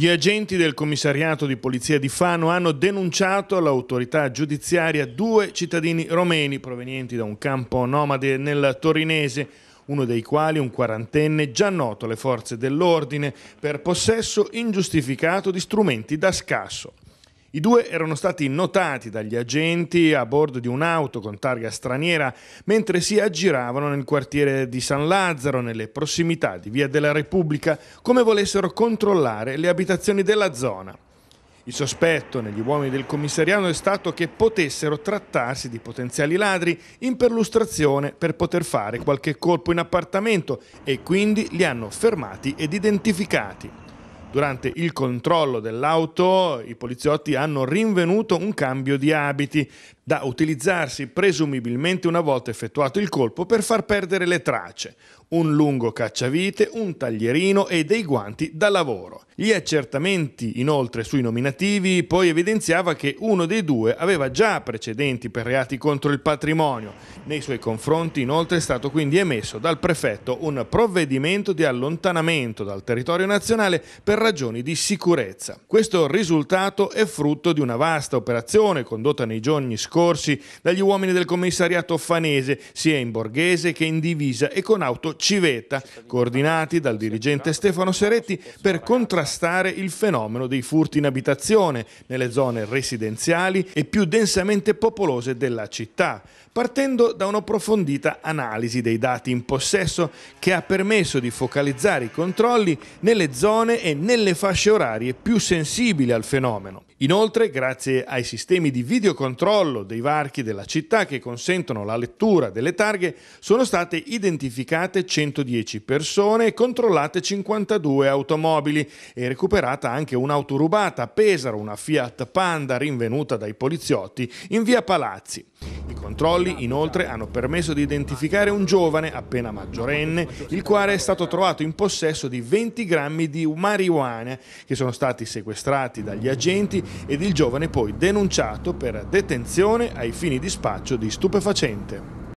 Gli agenti del commissariato di polizia di Fano hanno denunciato all'autorità giudiziaria due cittadini romeni provenienti da un campo nomade nel Torinese, uno dei quali un quarantenne già noto alle forze dell'ordine per possesso ingiustificato di strumenti da scasso. I due erano stati notati dagli agenti a bordo di un'auto con targa straniera mentre si aggiravano nel quartiere di San Lazzaro, nelle prossimità di Via della Repubblica, come volessero controllare le abitazioni della zona. Il sospetto negli uomini del commissariato è stato che potessero trattarsi di potenziali ladri in perlustrazione per poter fare qualche colpo in appartamento e quindi li hanno fermati ed identificati. Durante il controllo dell'auto i poliziotti hanno rinvenuto un cambio di abiti da utilizzarsi presumibilmente una volta effettuato il colpo per far perdere le tracce, un lungo cacciavite, un taglierino e dei guanti da lavoro. Gli accertamenti inoltre sui nominativi poi evidenziava che uno dei due aveva già precedenti per reati contro il patrimonio. Nei suoi confronti inoltre è stato quindi emesso dal prefetto un provvedimento di allontanamento dal territorio nazionale per ragioni di sicurezza. Questo risultato è frutto di una vasta operazione condotta nei giorni scorsi scorsi dagli uomini del commissariato fanese, sia in borghese che in divisa e con auto civetta, coordinati dal dirigente Stefano Seretti per contrastare il fenomeno dei furti in abitazione nelle zone residenziali e più densamente popolose della città, partendo da un'approfondita analisi dei dati in possesso che ha permesso di focalizzare i controlli nelle zone e nelle fasce orarie più sensibili al fenomeno. Inoltre, grazie ai sistemi di videocontrollo dei varchi della città che consentono la lettura delle targhe sono state identificate 110 persone e controllate 52 automobili e recuperata anche un'auto rubata a Pesaro, una Fiat Panda rinvenuta dai poliziotti in via Palazzi. I controlli inoltre hanno permesso di identificare un giovane appena maggiorenne, il quale è stato trovato in possesso di 20 grammi di marijuana che sono stati sequestrati dagli agenti ed il giovane poi denunciato per detenzione ai fini di spaccio di stupefacente.